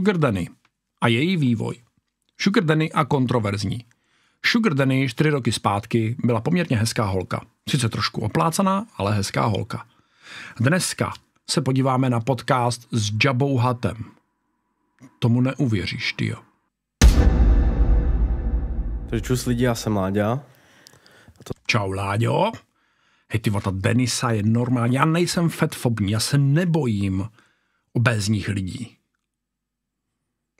Danny a její vývoj. Danny a kontroverzní. Danny čtyři roky zpátky byla poměrně hezká holka. Sice trošku oplácaná, ale hezká holka. Dneska se podíváme na podcast s Jabou Hatem. Tomu neuvěříš, ty jo. Takže čus lidi, já jsem Láďa. To... Čau Láďo. Hej, ty ta Denisa je normální. Já nejsem fetfobní, já se nebojím obézních lidí.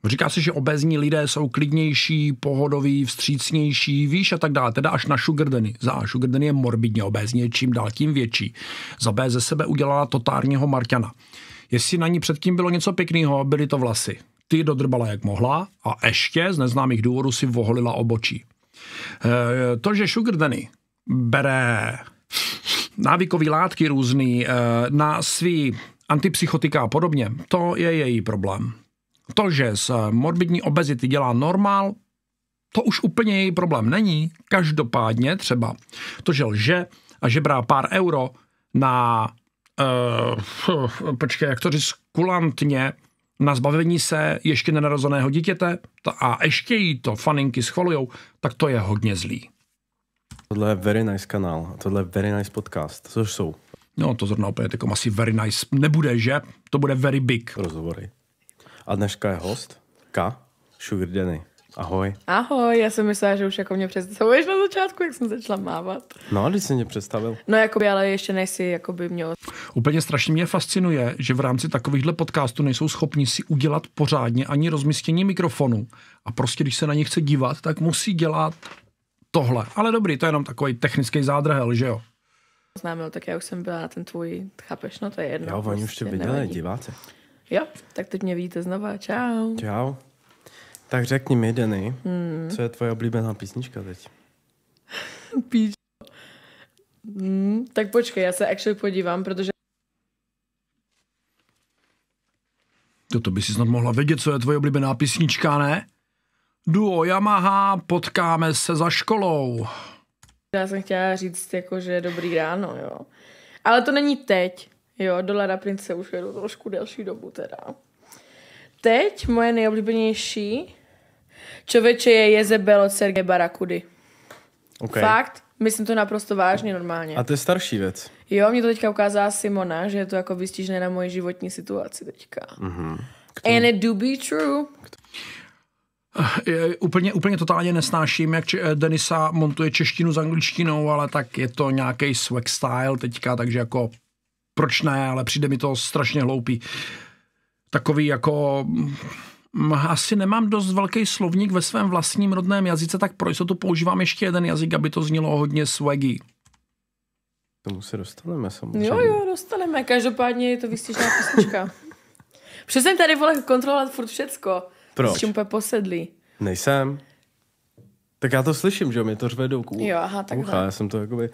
Říká se, že obezní lidé jsou klidnější, pohodoví, vstřícnější, víš a tak dále, teda až na sugardeny. Za sugardeny je morbidně obézní, čím dál tím větší. Za B ze sebe udělala totárního Marťana. Jestli na ní předtím bylo něco pěkného, byly to vlasy. Ty dodrbala jak mohla a ještě z neznámých důvodů si voholila obočí. E, to, že sugardeny bere návykové látky různý e, na svý antipsychotika a podobně, to je její problém to, že z eh, morbidní obezity dělá normál, to už úplně její problém není. Každopádně třeba to, že lže a brá pár euro na, uh, počkej, jak to říct, kulantně, na zbavení se ještě nenarozeného dítěte a ještě jí to faninky schvalujou, tak to je hodně zlý. Tohle je very nice kanál, tohle je very nice podcast, což jsou. No to zrovna opět jako asi very nice nebude, že? To bude very big. Rozhovory. A dneška je host K. Šugrdeny. Ahoj. Ahoj, já jsem myslela, že už jako mě představuješ na začátku, jak jsem začala mávat. No když jsi mě představil? No by, ale ještě nejsi jako by měl. Úplně strašně mě fascinuje, že v rámci takovýchhle podcastů nejsou schopni si udělat pořádně ani rozmístění mikrofonu. A prostě, když se na ně chce dívat, tak musí dělat tohle. Ale dobrý, to je jenom takový technický zádrhel, že jo? Známil, tak já už jsem byla na ten tvůj, chápeš, no to je jedno. Jo, oni už tě prostě viděli, diváci. Jo, tak teď mě vidíte znova. Čau. Čau. Tak řekni mi, Denny, hmm. co je tvoje oblíbená písnička teď? Píč. Hmm, tak počkej, já se actually podívám, protože... Toto by si snad mohla vědět, co je tvoje oblíbená písnička, ne? Duo Yamaha, potkáme se za školou. Já jsem chtěla říct, jako, že dobrý ráno, jo. Ale to není teď. Jo, do Lara Prince už jedu trošku delší dobu teda. Teď moje nejoblíbenější člověče je Jezebel od Sergej Barakudy. Okay. Fakt, myslím to naprosto vážně normálně. A to je starší věc. Jo, mě to teďka ukázala Simona, že je to jako vystížné na moji životní situaci teďka. Mm-hmm. And it do be true. Je, eh, úplně, úplně totálně nesnáším, jak če- Denisa montuje češtinu s angličtinou, ale tak je to nějaký swag style teďka, takže jako proč ne, ale přijde mi to strašně hloupý. Takový jako mm, asi nemám dost velký slovník ve svém vlastním rodném jazyce, tak proč se tu používám ještě jeden jazyk, aby to znělo hodně swaggy. Tomu se dostaneme samozřejmě. Jo, jo, dostaneme. Každopádně je to vystěžná písnička. Přesně tady vole kontrolovat furt všecko. Proč? S čím posedlí. Nejsem. Tak já to slyším, že jo, to řve do kůl. Jo, aha, takhle. Ucha, já jsem to jakoby...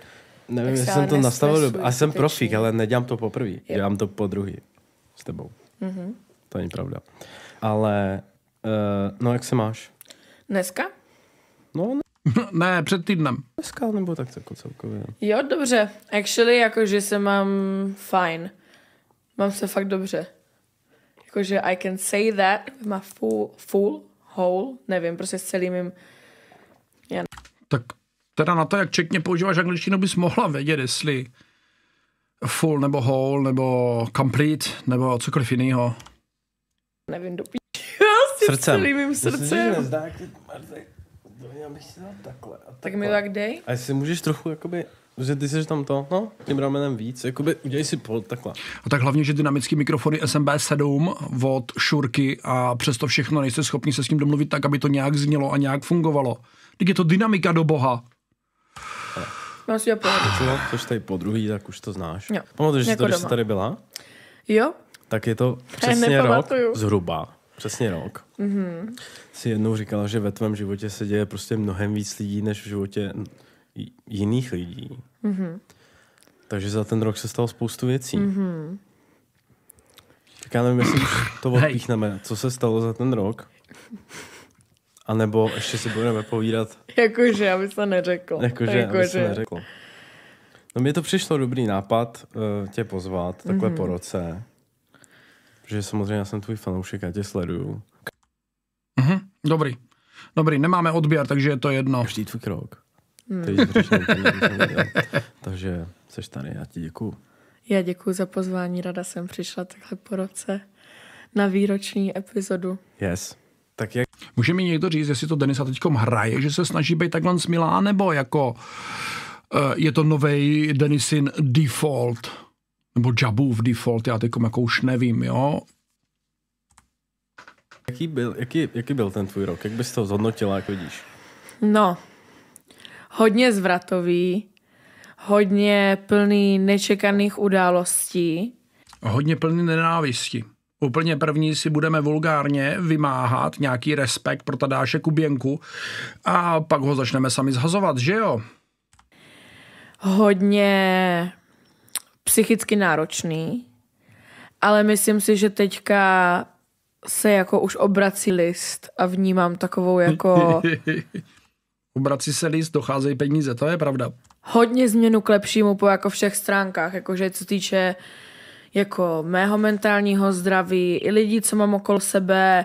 Nevím, jestli jsem to nastavil dobře. A jsem profík, ale nedělám to poprvé. Yep. Dělám to po druhý s tebou. Mm-hmm. To není pravda. Ale, uh, no jak se máš? Dneska? No, ne. ne, před týdnem. Dneska nebo tak jako celkově. Jo, dobře. Actually, jakože se mám fajn. Mám se fakt dobře. Jakože I can say that with my full, full, whole, nevím, prostě s celým mým... Já... Tak teda na to, jak četně používáš angličtinu, bys mohla vědět, jestli full nebo whole nebo complete nebo cokoliv jiného. Nevím, do srdcem. mým srdcem. Myslím, nezdá, já si Tak mi tak dej. A jestli můžeš trochu, jakoby, že ty jsi tam to, no, tím ramenem víc, jakoby udělej si pol takhle. A tak hlavně, že dynamický mikrofony SMB7 od Šurky a přesto všechno nejste schopni se s tím domluvit tak, aby to nějak znělo a nějak fungovalo. Teď je to dynamika do boha. Mám si pohodu. což tady po druhý, tak už to znáš. Jo. Pamatuješ si jako to, když jsi tady byla? Jo. Tak je to přesně rok zhruba. Přesně rok. Mm-hmm. Jsi jednou říkala, že ve tvém životě se děje prostě mnohem víc lidí, než v životě jiných lidí. Mm-hmm. Takže za ten rok se stalo spoustu věcí. Mm-hmm. Tak já nevím, jestli už to odpíchneme. Co se stalo za ten rok? A nebo ještě si budeme povídat. Jakože, aby se neřekl. Jakože, jako aby že... se neřekl. No mně to přišlo dobrý nápad uh, tě pozvat takhle mm-hmm. po roce. Že samozřejmě já jsem tvůj fanoušek, já tě sleduju. Mm-hmm. Dobrý. Dobrý, nemáme odběr, takže je to jedno. Každý tvůj krok. Mm. Ty takže seš tady, já ti děkuju. Já děkuji za pozvání, rada jsem přišla takhle po roce na výroční epizodu. Yes. Tak jak... Může mi někdo říct, jestli to Denisa teď hraje, že se snaží být takhle smilá, nebo jako eh, je to nový Denisin default, nebo Jabův default, já teď jako už nevím, jo. Jaký byl, jaký, jaký byl ten tvůj rok? Jak bys to zhodnotila, jak vidíš? No, hodně zvratový, hodně plný nečekaných událostí. Hodně plný nenávisti. Úplně první si budeme vulgárně vymáhat nějaký respekt pro Tadáše Kuběnku a pak ho začneme sami zhazovat, že jo? Hodně psychicky náročný, ale myslím si, že teďka se jako už obrací list a vnímám takovou jako... obrací se list, docházejí peníze, to je pravda. Hodně změnu k lepšímu po jako všech stránkách, jakože co týče uh, jako mého mentálního zdraví, i lidí, co mám okolo sebe,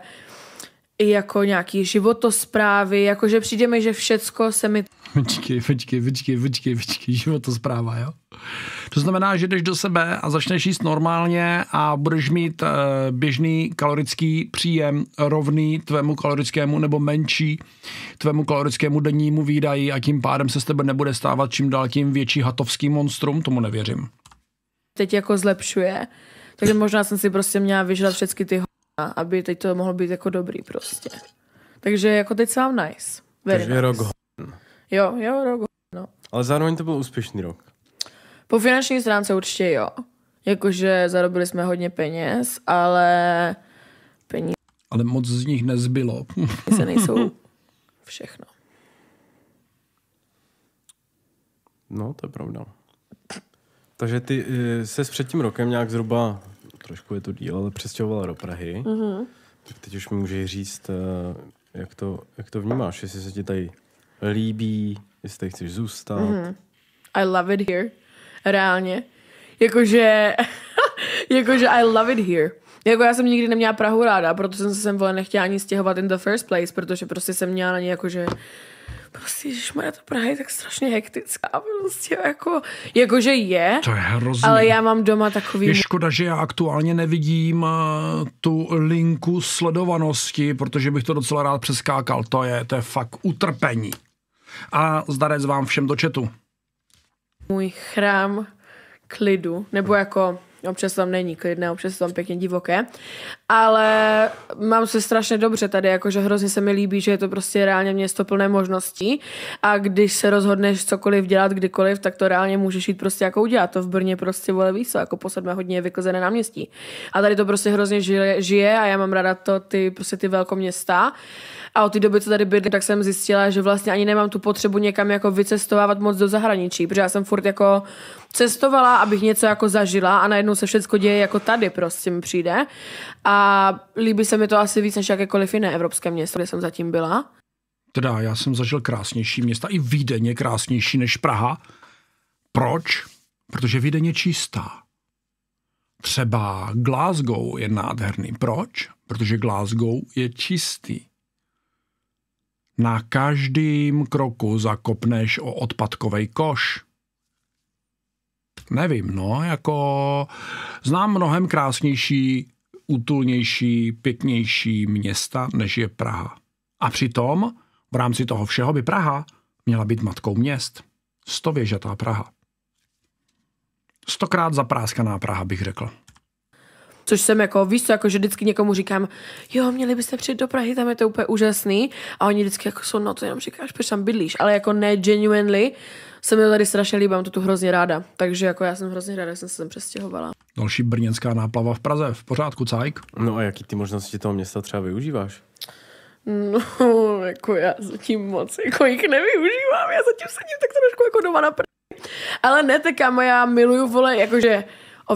i jako nějaký životosprávy, jakože přijde mi, že všecko se mi... Počkej, počkej, počkej, počkej, počkej, životospráva, jo? To znamená, že jdeš do sebe a začneš jíst normálně a budeš mít e, běžný kalorický příjem rovný tvému kalorickému nebo menší tvému kalorickému dennímu výdaji a tím pádem se z tebe nebude stávat čím dál tím větší hatovský monstrum, tomu nevěřím teď jako zlepšuje. Takže možná jsem si prostě měla vyžrat všechny ty hodiny, aby teď to mohlo být jako dobrý prostě. Takže jako teď sám nice. Very Takže nice. rok hodin. Jo, jo, rok hodin, no. Ale zároveň to byl úspěšný rok. Po finanční stránce určitě jo. Jakože zarobili jsme hodně peněz, ale peníze... Ale moc z nich nezbylo. se nejsou všechno. No, to je pravda. Takže ty eh, se před tím rokem nějak zhruba, trošku je to díl, ale přestěhovala do Prahy. Mm-hmm. Tak teď už mi můžeš říct, eh, jak to, jak to vnímáš, jestli se ti tady líbí, jestli tady chceš zůstat. Mm-hmm. I love it here. Reálně. Jakože, jakože I love it here. Jako já jsem nikdy neměla Prahu ráda, proto jsem se sem vole nechtěla ani stěhovat in the first place, protože prostě jsem měla na ně jakože prostě, že má to Praha je tak strašně hektická, prostě jako, jako že je. To je hrozný. Ale já mám doma takový... Je škoda, že já aktuálně nevidím eh, tu linku sledovanosti, protože bych to docela rád přeskákal. To je, to je fakt utrpení. A zdarec vám všem do četu. Můj chrám klidu, nebo jako občas tam není klidné, občas tam pěkně divoké, ale mám se strašně dobře tady, jakože hrozně se mi líbí, že je to prostě reálně město plné možností a když se rozhodneš cokoliv dělat kdykoliv, tak to reálně můžeš jít prostě jako udělat. To v Brně prostě vole víc, jako po sedmé hodině je vyklzené náměstí. A tady to prostě hrozně žije, žije a já mám ráda to ty, prostě ty velkoměsta města a od té doby, co tady bydlím, tak jsem zjistila, že vlastně ani nemám tu potřebu někam jako vycestovávat moc do zahraničí, protože já jsem furt jako cestovala, abych něco jako zažila a najednou se všechno děje jako tady prostě mi přijde. A líbí se mi to asi víc než jakékoliv jiné evropské město, kde jsem zatím byla. Teda já jsem zažil krásnější města, i Vídeň je krásnější než Praha. Proč? Protože Vídeň je čistá. Třeba Glasgow je nádherný. Proč? Protože Glasgow je čistý. Na každém kroku zakopneš o odpadkový koš. Nevím, no, jako znám mnohem krásnější, útulnější, pěknější města, než je Praha. A přitom v rámci toho všeho by Praha měla být matkou měst. Stověžatá Praha. Stokrát zapráskaná Praha, bych řekl což jsem jako, víš co, jako, že vždycky někomu říkám, jo, měli byste přijít do Prahy, tam je to úplně úžasný a oni vždycky jako jsou, no to jenom říkáš, proč tam bydlíš, ale jako ne genuinely, se mi to tady strašně líbí, mám to tu hrozně ráda, takže jako já jsem hrozně ráda, že jsem se sem přestěhovala. Další brněnská náplava v Praze, v pořádku, cajk. No a jaký ty možnosti toho města třeba využíváš? No, jako já zatím moc jako jich nevyužívám, já zatím sedím tak trošku jako doma na pr... Ale ne, tak já miluju, vole, jakože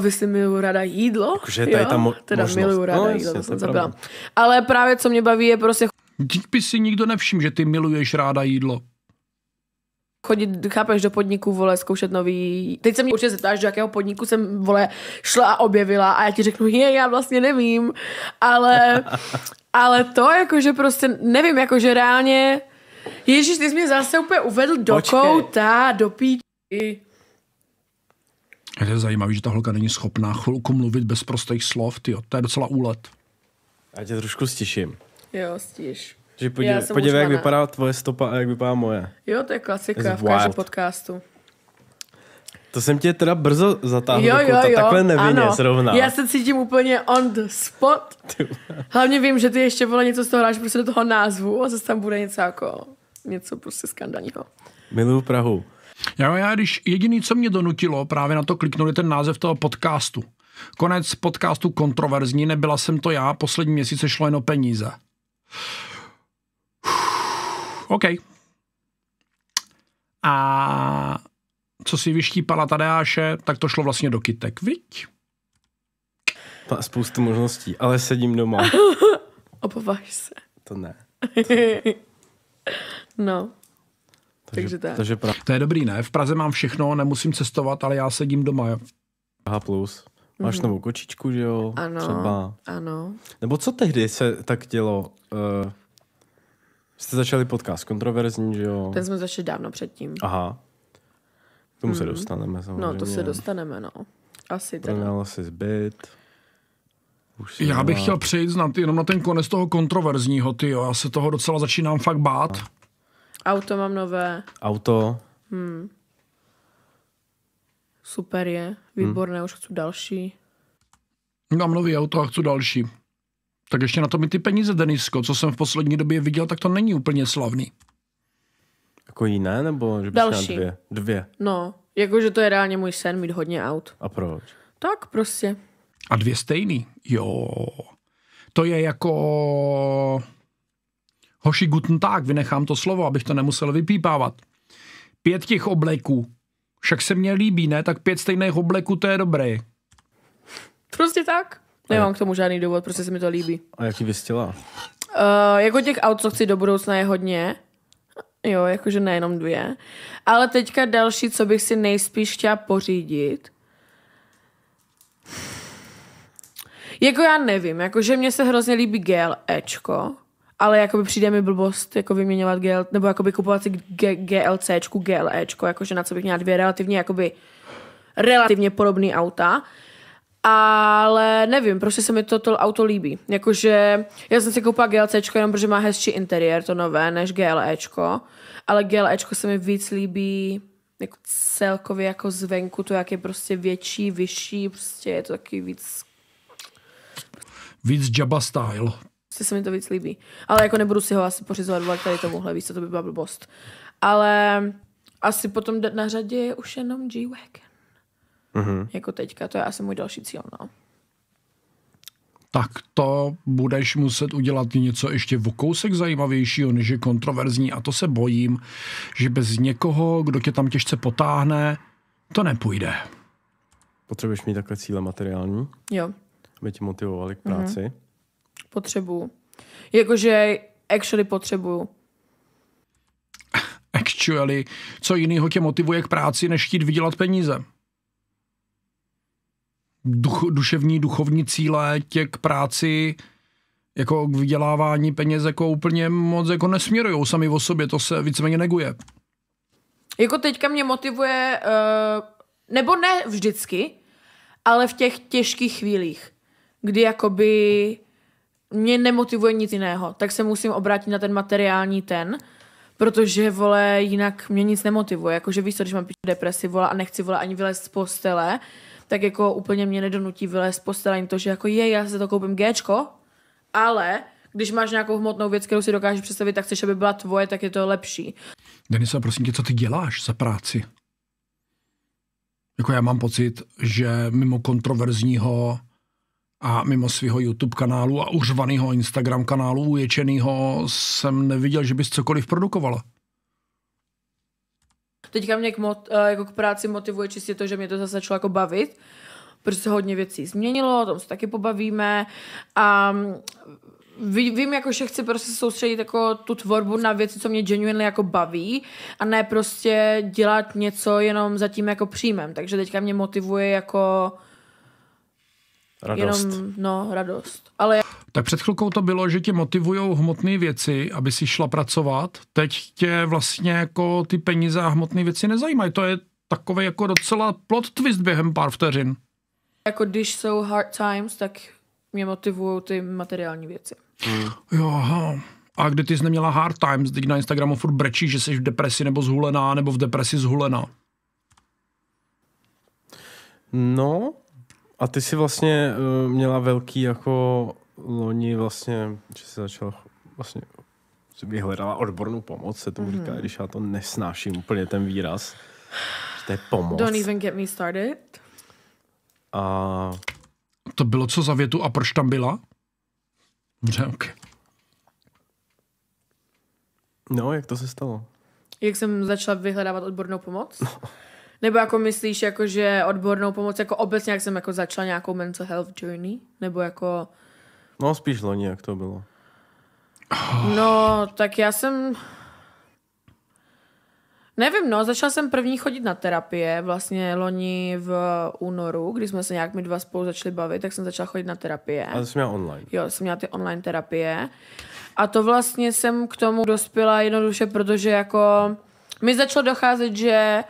si miluju ráda jídlo. Takže tady tam mo- Teda možnost. miluju no, ráda no, jídlo, jasně, to jsem pravda. Ale právě co mě baví je prostě... Dík by si nikdo nevšim, že ty miluješ ráda jídlo chodit, chápeš, do podniku, vole, zkoušet nový. Teď se mě určitě zeptáš, do jakého podniku jsem, vole, šla a objevila a já ti řeknu, je, já vlastně nevím, ale, ale to jakože prostě, nevím, jakože reálně, Ježíš, ty jsi mě zase úplně uvedl do Počkej. kouta, do píči je zajímavý, že ta holka není schopná chvilku mluvit bez prostých slov, tyjo, to je docela úlet. Já tě trošku stiším. Jo, stíš. Že podívej, podívej jak vypadá tvoje stopa a jak vypadá moje. Jo, to je klasika v každém podcastu. To jsem tě teda brzo zatáhl, jo, jo, jo, takhle nevinně ano. zrovna. Já se cítím úplně on the spot. Hlavně vím, že ty ještě vole něco z toho hráš prostě do toho názvu a zase tam bude něco jako něco prostě skandálního. Miluju Prahu. Já, já když jediný, co mě donutilo právě na to kliknout, je ten název toho podcastu. Konec podcastu kontroverzní, nebyla jsem to já, poslední měsíce šlo jen o peníze. OK. A co si vyštípala Tadeáše, tak to šlo vlastně do kytek, viď? Má spoustu možností, ale sedím doma. Opováš se. To ne. no. Takže, takže tak. Takže pra... To je dobrý, ne? V Praze mám všechno, nemusím cestovat, ale já sedím doma. Jo. Aha, plus. Máš mhm. novou kočičku, že jo? Ano, Třeba. ano. Nebo co tehdy se tak dělo? Uh, jste začali podcast kontroverzní, že jo? Ten jsme začali dávno předtím. Aha. K tomu mm. se mhm. dostaneme samozřejmě. No, to se dostaneme, no. Asi teda. Pronala asi zbyt. Už Já bych má... chtěl přejít na, jenom na ten konec toho kontroverzního, ty jo. Já se toho docela začínám fakt bát. A. Auto mám nové. Auto. Hmm. Super je, výborné, hmm. už chci další. Mám nový auto a chci další. Tak ještě na to mi ty peníze, Denisko, co jsem v poslední době viděl, tak to není úplně slavný. Jako jiné, nebo že bys další. dvě? Dvě. No, jakože to je reálně můj sen mít hodně aut. A proč? Tak prostě. A dvě stejný? Jo. To je jako Hoši guten tak, vynechám to slovo, abych to nemusel vypípávat. Pět těch obleků. Však se mně líbí, ne? Tak pět stejných obleků, to je dobré. Prostě tak. Nemám k tomu žádný důvod, prostě se mi to líbí. A jaký bys chtěla? Uh, jako těch aut, co chci do budoucna, je hodně. Jo, jakože nejenom dvě. Ale teďka další, co bych si nejspíš chtěla pořídit. Jako já nevím, jakože mně se hrozně líbí GLEčko ale jakoby přijde mi blbost jako vyměňovat GL, nebo jakoby kupovat si G, GLCčku, GLEčku, jakože na co bych měla dvě relativně jakoby relativně podobné auta. Ale nevím, prostě se mi toto to auto líbí. Jakože já jsem si koupila GLCčko jenom, protože má hezčí interiér, to nové, než GLEčko. Ale GLEčko se mi víc líbí jako celkově jako zvenku, to jak je prostě větší, vyšší, prostě je to taky víc... Víc Jabba style se, se mi to víc líbí. Ale jako nebudu si ho asi pořizovat ale tady tomuhle, víš to by byla blbost. Ale asi potom na řadě je už jenom G-Wagon. Mm-hmm. Jako teďka, to je asi můj další cíl, no. Tak to budeš muset udělat něco ještě v kousek zajímavějšího, než je kontroverzní a to se bojím, že bez někoho, kdo tě tam těžce potáhne, to nepůjde. Potřebuješ mít takhle cíle materiální? Jo. Aby tě motivovali k práci. Mm-hmm Potřebuju. Jakože actually potřebuju. Actually, co jiného tě motivuje k práci, než chtít vydělat peníze? Duch, duševní, duchovní cíle tě k práci jako k vydělávání peněz jako úplně moc jako nesměrují sami o sobě, to se víceméně neguje. Jako teďka mě motivuje, eh, nebo ne vždycky, ale v těch těžkých chvílích, kdy jakoby mě nemotivuje nic jiného, tak se musím obrátit na ten materiální ten, protože, vole, jinak mě nic nemotivuje. Jakože víš co, když mám píšu depresi, vole, a nechci, vole, ani vylézt z postele, tak jako úplně mě nedonutí vylézt z postele ani to, že jako je, já se to koupím Gčko, ale když máš nějakou hmotnou věc, kterou si dokážeš představit, tak chceš, aby byla tvoje, tak je to lepší. Denisa, prosím tě, co ty děláš za práci? Jako já mám pocit, že mimo kontroverzního a mimo svého YouTube kanálu a užvaného Instagram kanálu uječenýho jsem neviděl, že bys cokoliv produkovala. Teďka mě k, mot, eh, jako k práci motivuje čistě to, že mě to zase začalo jako bavit, protože se hodně věcí změnilo, o tom se taky pobavíme a Vím, mm, vím, jako, že chci prostě soustředit jako tu tvorbu na věci, co mě genuinely jako baví a ne prostě dělat něco jenom za tím jako příjmem. Takže teďka mě motivuje jako uh, Radost. Jenom, no, radost. Ale... Tak před chvilkou to bylo, že tě motivují hmotné věci, aby si šla pracovat. Teď tě vlastně jako ty peníze a hmotné věci nezajímají. To je takové jako docela plot twist během pár vteřin. Jako když jsou hard times, tak mě motivují ty materiální věci. Hmm. Jo, aha. A kdy ty jsi neměla hard times, teď na Instagramu furt brečí, že jsi v depresi nebo zhulená, nebo v depresi zhulená. No, a ty jsi vlastně uh, měla velký jako loni vlastně, že jsi začal vlastně že vyhledala odbornou pomoc, se tomu mm-hmm. říká, mhm. když já to nesnáším úplně ten výraz. Že to je pomoc. Don't even get me started. A... To bylo co za větu a proč tam byla? Dobře, okay. No, jak to se stalo? Jak jsem začala vyhledávat odbornou pomoc? No. Nebo jako myslíš, jako že odbornou pomoc, jako obecně, jak jsem jako začala nějakou mental health journey? Nebo jako... No spíš loni, jak to bylo. No, tak já jsem... Nevím, no, začala jsem první chodit na terapie, vlastně loni v únoru, kdy jsme se nějak my dva spolu začali bavit, tak jsem začala chodit na terapie. A to jsem měla online. Jo, jsem měla ty online terapie. A to vlastně jsem k tomu dospěla jednoduše, protože jako mi začalo docházet, že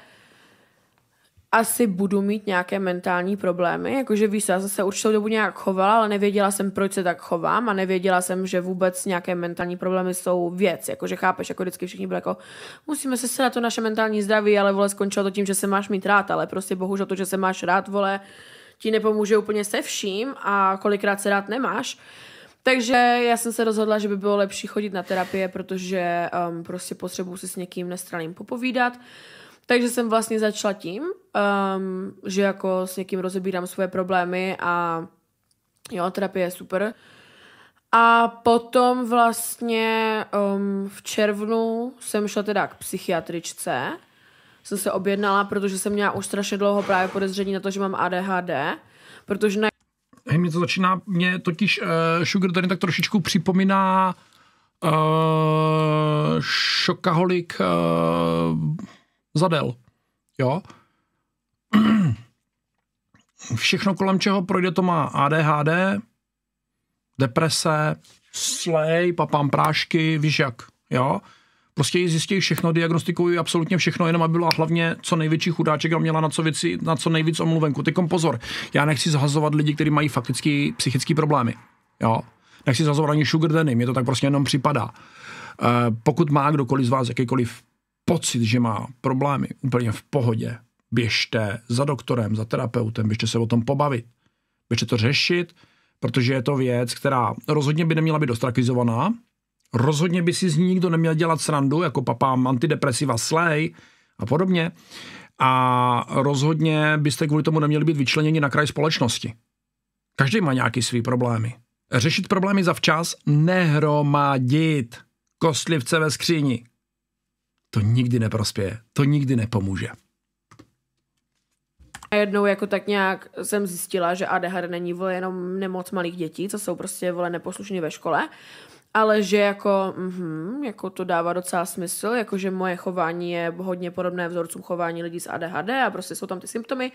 asi budu mít nějaké mentální problémy, jakože víš, já jsem se určitou dobu nějak chovala, ale nevěděla jsem, proč se tak chovám a nevěděla jsem, že vůbec nějaké mentální problémy jsou věc, jakože chápeš, jako vždycky všichni byli jako, musíme se sedat to naše mentální zdraví, ale vole, skončilo to tím, že se máš mít rád, ale prostě bohužel to, že se máš rád, vole, ti nepomůže úplně se vším a kolikrát se rád nemáš. Takže já jsem se rozhodla, že by bylo lepší chodit na terapie, protože um, prostě potřebuji si s někým nestraným popovídat. Takže jsem vlastně začala tím, um, že jako s někým rozebírám svoje problémy a jo, terapie je super. A potom vlastně um, v červnu jsem šla teda k psychiatričce, jsem se objednala, protože jsem měla už strašně dlouho právě podezření na to, že mám ADHD, protože na... Hej, mě to začíná, mě totiž uh, Sugar tady tak trošičku připomíná uh, eh, šokaholik uh, eh, zadel. Jo? Všechno kolem čeho projde, to má ADHD, deprese, slej, papám prášky, víš jak, jo? Prostě zjistí všechno, diagnostikují absolutně všechno, jenom aby byla hlavně co největší chudáček a měla na co, věci, na co nejvíc omluvenku. Teď pozor, já nechci zhazovat lidi, kteří mají fakticky psychické problémy, jo? Nechci zhazovat ani sugar denim, mě to tak prostě jenom připadá. E, pokud má kdokoliv z vás jakýkoliv pocit, že má problémy úplně v pohodě, běžte za doktorem, za terapeutem, běžte se o tom pobavit, běžte to řešit, protože je to věc, která rozhodně by neměla být ostrakizovaná, rozhodně by si z ní nikdo neměl dělat srandu, jako papám antidepresiva slej a podobně. A rozhodně byste kvůli tomu neměli být vyčleněni na kraj společnosti. Každý má nějaký svý problémy. Řešit problémy zavčas, nehromadit kostlivce ve skříni to nikdy neprospěje, to nikdy nepomůže. A jednou jako tak nějak jsem zjistila, že ADHD není vole jenom nemoc malých dětí, co jsou prostě vole neposlušní ve škole, ale že jako, mm, jako to dává docela smysl, jako že moje chování je hodně podobné vzorcům chování lidí s ADHD a prostě jsou tam ty symptomy.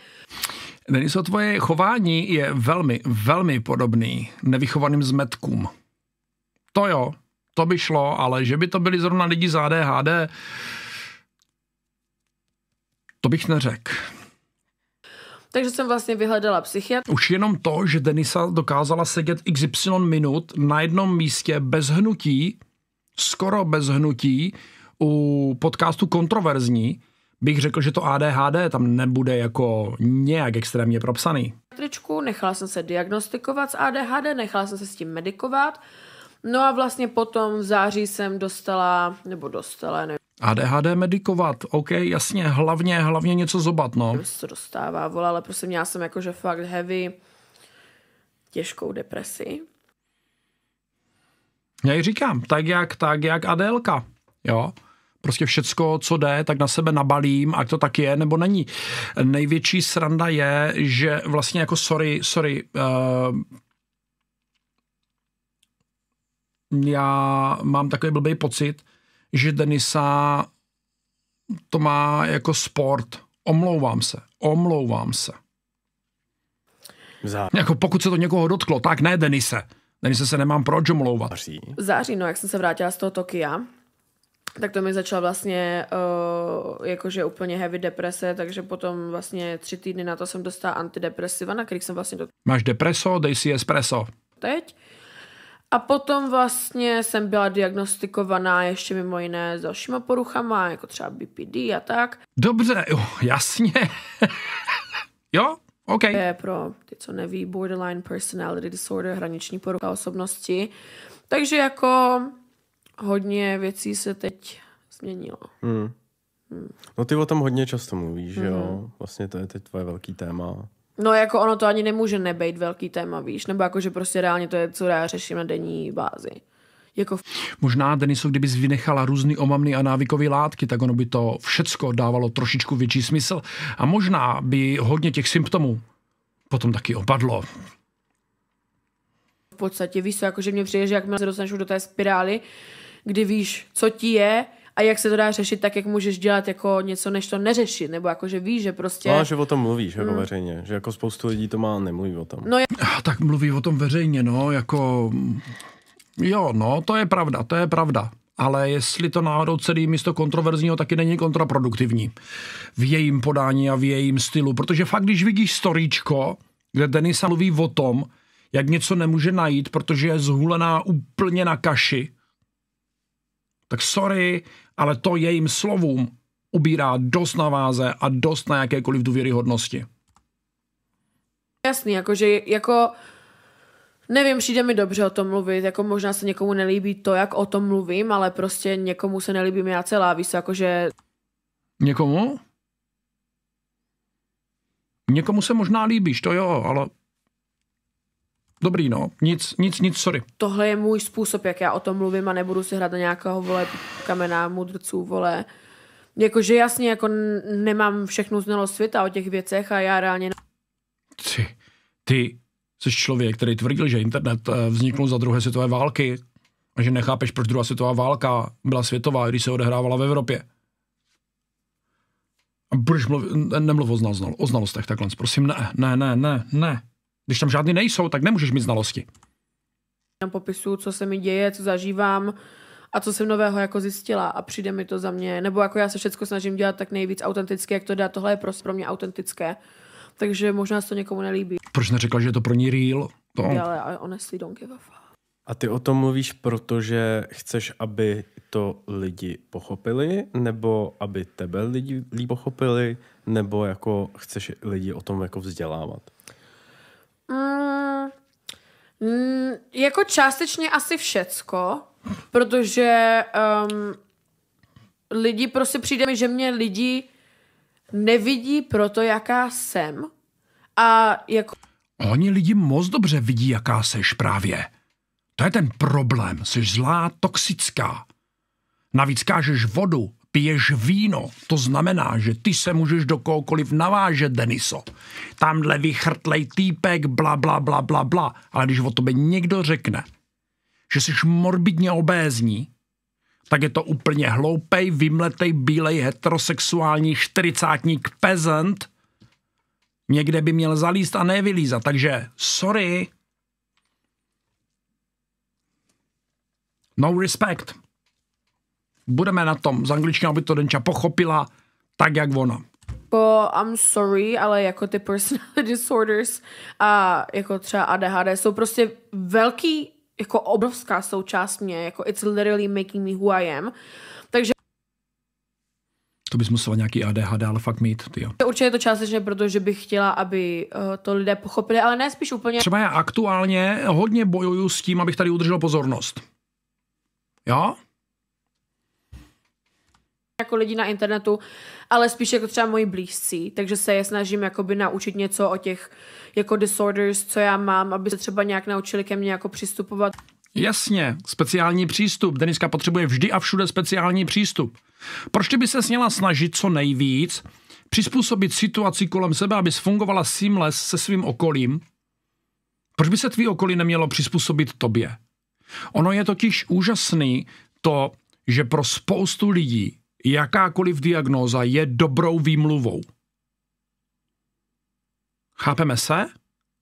Deniso, tvoje chování je velmi, velmi podobný nevychovaným zmetkům. To jo, to by šlo, ale že by to byli zrovna lidi z ADHD, to bych neřekl. Takže jsem vlastně vyhledala psychiatra. Už jenom to, že Denisa dokázala sedět XY minut na jednom místě bez hnutí, skoro bez hnutí, u podcastu Kontroverzní, bych řekl, že to ADHD tam nebude jako nějak extrémně propsaný. nechala jsem se diagnostikovat s ADHD, nechala jsem se s tím medikovat No a vlastně potom v září jsem dostala, nebo dostala, nevím. ADHD medikovat, OK, jasně, hlavně, hlavně něco zobat, no. Se dostává, Ale prostě měla jsem jakože fakt heavy, těžkou depresi. Já ji říkám, tak jak, tak jak Adélka, jo prostě všecko, co jde, tak na sebe nabalím, ať to tak je nebo není. Největší sranda je, že vlastně jako sorry, sorry, uh, já mám takový blbý pocit, že Denisa to má jako sport. Omlouvám se, omlouvám se. Září. Jako pokud se to někoho dotklo, tak ne Denise. Denise se nemám proč omlouvat. Září. Září, no jak jsem se vrátila z toho Tokia, tak to mi začalo vlastně uh, jakože úplně heavy deprese, takže potom vlastně tři týdny na to jsem dostala antidepresiva, na kterých jsem vlastně... Do... Máš depreso, dej si espresso. Teď? A potom vlastně jsem byla diagnostikovaná ještě mimo jiné s dalšíma poruchama, jako třeba BPD a tak. Dobře, jo, jasně. jo, OK. Je pro ty, co neví, borderline personality disorder, hraniční porucha osobnosti. Takže jako hodně věcí se teď změnilo. Mm. Mm. No ty o tom hodně často mluvíš, mm. jo? Hmm. Vlastně to je teď tvoje velký téma. No jako ono to ani nemůže nebejt velký téma, víš, nebo jako, že prostě reálně to je, co já řeším na denní bázi. Jako... Možná, Deniso, kdyby vynechala různé omamné a návykové látky, tak ono by to všecko dávalo trošičku větší smysl a možná by hodně těch symptomů potom taky opadlo. V podstatě víš, jako, že mě přijde, že jakmile se dostaneš do té spirály, kdy víš, co ti je, a jak se to dá řešit, tak jak můžeš dělat jako něco, než to neřešit, nebo jako, že víš, že prostě... No, že o tom mluvíš jako hmm. veřejně, že jako spoustu lidí to má a nemluví o tom. No, já... Tak mluví o tom veřejně, no, jako... Jo, no, to je pravda, to je pravda ale jestli to náhodou celý místo kontroverzního taky není kontraproduktivní v jejím podání a v jejím stylu, protože fakt, když vidíš storíčko, kde Denisa mluví o tom, jak něco nemůže najít, protože je zhulená úplně na kaši, tak sorry, ale to jejím slovům ubírá dost na váze a dost na jakékoliv důvěryhodnosti. Jasný, jakože jako nevím, přijde mi dobře o tom mluvit, jako možná se někomu nelíbí to, jak o tom mluvím, ale prostě někomu se nelíbím já celá, víš, jakože... Někomu? Někomu se možná líbíš, to jo, ale Dobrý, no. Nic, nic, nic, sorry. Tohle je můj způsob, jak já o tom mluvím a nebudu si hrát na nějakého, vole, kamená mudrců, vole. Jakože jasně, jako nemám všechnu znalost světa o těch věcech a já reálně... Ty, ty jsi člověk, který tvrdil, že internet eh, vznikl za druhé světové války a že nechápeš, proč druhá světová válka byla světová, když se odehrávala v Evropě. A proč mluv, nemluv o znal, o znalostech takhle. Prosím, ne, ne, ne, ne, ne. Když tam žádný nejsou, tak nemůžeš mít znalosti. Na popisu, co se mi děje, co zažívám a co jsem nového jako zjistila a přijde mi to za mě. Nebo jako já se všechno snažím dělat tak nejvíc autentické, jak to dá. Tohle je prostě pro mě autentické. Takže možná se to někomu nelíbí. Proč neřekla, že je to pro ní real? To... Ale I honestly don't give a fuck. A ty o tom mluvíš, protože chceš, aby to lidi pochopili, nebo aby tebe lidi, lidi pochopili, nebo jako chceš lidi o tom jako vzdělávat? Mm, mm, jako částečně asi všecko, protože um, lidi, prostě přijde mi, že mě lidi nevidí proto, jaká jsem. A jako... Oni lidi moc dobře vidí, jaká seš právě. To je ten problém. Jsi zlá, toxická. Navíc kážeš vodu, piješ víno. To znamená, že ty se můžeš do kohokoliv navážet, Deniso. Tamhle vychrtlej týpek, bla, bla, bla, bla, bla. Ale když o tobě někdo řekne, že jsi morbidně obézní, tak je to úplně hloupej, vymletej, bílej, heterosexuální čtyřicátník peasant, někde by měl zalíst a nevylízat. Takže sorry, no respect budeme na tom z angličtiny, aby to Denča pochopila tak, jak ona. Po I'm sorry, ale jako ty personality disorders a jako třeba ADHD jsou prostě velký, jako obrovská součást mě, jako it's literally making me who I am. Takže to bys musela nějaký ADHD, ale fakt mít, ty jo. Určitě je to částečně, protože bych chtěla, aby eh, to lidé pochopili, ale ne spíš úplně. Třeba já aktuálně hodně bojuju s tím, abych tady udržel pozornost. Jo? jako lidi na internetu, ale spíš jako třeba moji blízcí, takže se je snažím jakoby naučit něco o těch jako disorders, co já mám, aby se třeba nějak naučili ke mně jako přistupovat. Jasně, speciální přístup. Deniska potřebuje vždy a všude speciální přístup. Proč ty by se směla snažit co nejvíc přizpůsobit situaci kolem sebe, aby fungovala seamless se svým okolím? Proč by se tvý okolí nemělo přizpůsobit tobě? Ono je totiž úžasný to, že pro spoustu lidí jakákoliv diagnóza je dobrou výmluvou. Chápeme se?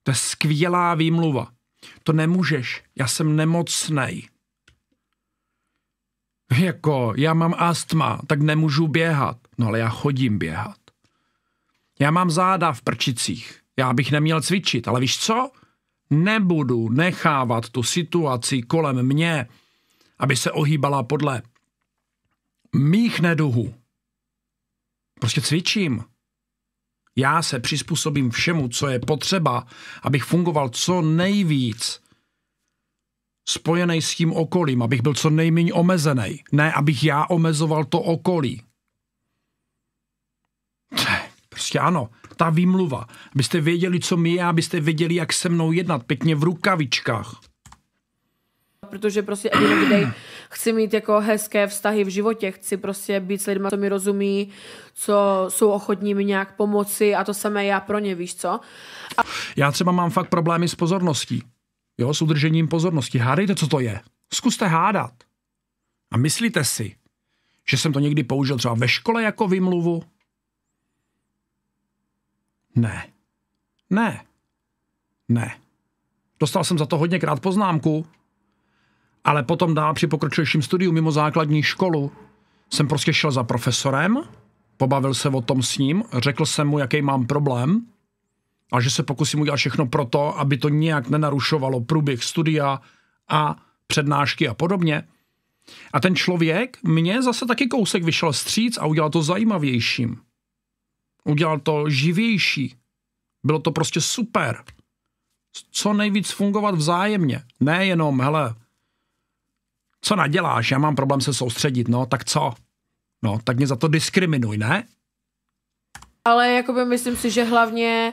To je skvělá výmluva. To nemůžeš, já jsem nemocnej. Jako, já mám astma, tak nemůžu běhat. No ale já chodím běhat. Já mám záda v prčicích. Já bych neměl cvičit, ale víš co? Nebudu nechávat tu situaci kolem mě, aby se ohýbala podle mých neduhů. Prostě cvičím. Já se přizpůsobím všemu, co je potřeba, abych fungoval co nejvíc spojený s tím okolím, abych byl co nejméně omezený. Ne, abych já omezoval to okolí. Prostě ano, ta výmluva. Abyste věděli, co mi je, abyste věděli, jak se mnou jednat, pěkně v rukavičkách protože prostě at day chci mít jako hezké vztahy v životě, chci prostě být s lidmi, co mi rozumí, co jsou ochotní mi nějak pomoci a to samé já pro ně, víš co? A... Já třeba mám fakt problémy s pozorností, jo, s udržením pozornosti. Hádejte, co to je. Zkuste hádat. A myslíte si, že jsem to někdy použil třeba ve škole jako vymluvu? Ne. Ne. Ne. Dostal jsem za to hodněkrát poznámku, ale potom dál při pokročilejším studiu mimo základní školu jsem prostě šel za profesorem, pobavil se o tom s ním, řekl jsem mu, jaký mám problém a že se pokusím udělat všechno pro to, aby to nějak nenarušovalo průběh studia a přednášky a podobně. A ten člověk mě zase taky kousek vyšel stříc a udělal to zajímavějším. Udělal to živější. Bylo to prostě super. Co nejvíc fungovat vzájemně. Nejenom, hele, co naděláš, já mám problém se soustředit, no, tak co? No, tak mě za to diskriminuj, ne? Ale jakoby myslím si, že hlavně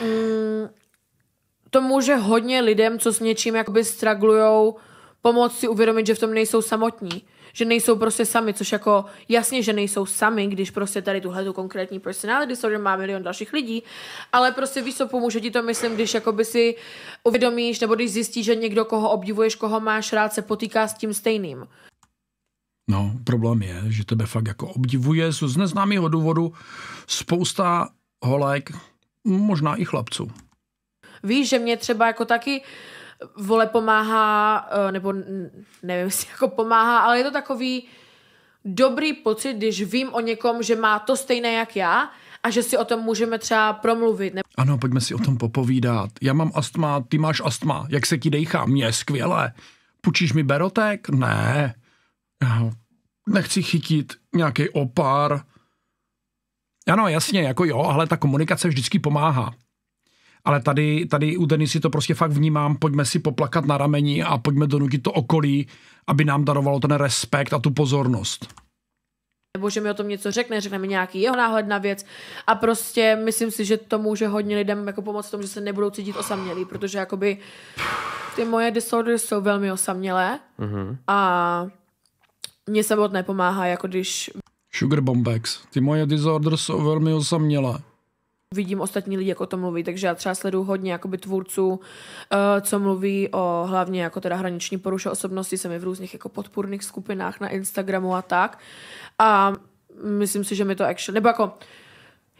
mm, to může hodně lidem, co s něčím jakoby straglujou, pomoct si uvědomit, že v tom nejsou samotní že nejsou prostě sami, což jako jasně, že nejsou sami, když prostě tady tuhle tu konkrétní personality disorder má milion dalších lidí, ale prostě víš, co pomůže ti to, myslím, když by si uvědomíš nebo když zjistíš, že někdo, koho obdivuješ, koho máš rád, se potýká s tím stejným. No, problém je, že tebe fakt jako obdivuje z neznámého důvodu spousta holek, možná i chlapců. Víš, že mě třeba jako taky vole pomáhá, eh, nebo nevím, jestli jako pomáhá, ale je to takový dobrý pocit, když vím o někom, že má to stejné jak já a že si o tom můžeme třeba promluvit. Ne? Ano, pojďme si o tom popovídat. Já mám astma, ty máš astma, jak se ti dejchá? Mně skvěle. Pučíš mi berotek? Ne. Já nechci chytit nějaký opar. Ano, jasně, jako jo, ale ta komunikace vždycky pomáhá ale tady, tady u Denisy to prostě fakt vnímám, pojďme si poplakat na rameni a pojďme donutit to okolí, aby nám darovalo ten respekt a tu pozornost nebo že mi o tom něco řekne, řekne mi nějaký jeho náhled na věc a prostě myslím si, že to může hodně lidem jako pomoct tomu, že se nebudou cítit osamělí, protože jakoby ty moje disordery jsou velmi osamělé mm-hmm. a mě samotné pomáhá, jako když... Sugar bombex, ty moje disorders jsou velmi osamělé vidím ostatní lidi, jak o tom mluví, takže já třeba sleduju hodně jakoby tvůrců, uh, co mluví o hlavně jako teda hraniční poruše osobnosti, jsem i v různých jako podpůrných skupinách na Instagramu a tak. A myslím si, že mi to action, nebo jako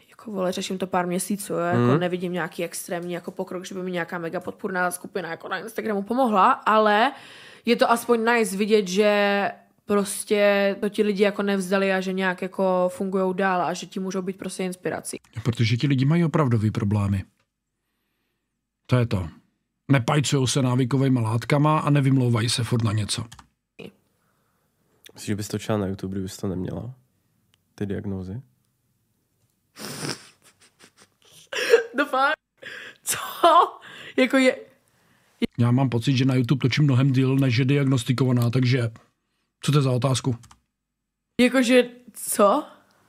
jako vole, řeším to pár měsíců, jo, jako mm. nevidím nějaký extrémní jako pokrok, že by mi nějaká mega podpůrná skupina jako na Instagramu pomohla, ale je to aspoň nice vidět, že prostě to ti lidi jako nevzdali a že nějak jako fungují dál a že ti můžou být prostě inspirací. Protože ti lidi mají opravdový problémy. To je to. Nepajcují se návykovými látkama a nevymlouvají se furt na něco. Myslíš, že bys to třeba na YouTube, kdybys to neměla? Ty diagnózy? The no fuck? Co? Jako je... Já mám pocit, že na YouTube točím mnohem díl, než je diagnostikovaná, takže co to je za otázku? Jakože, co?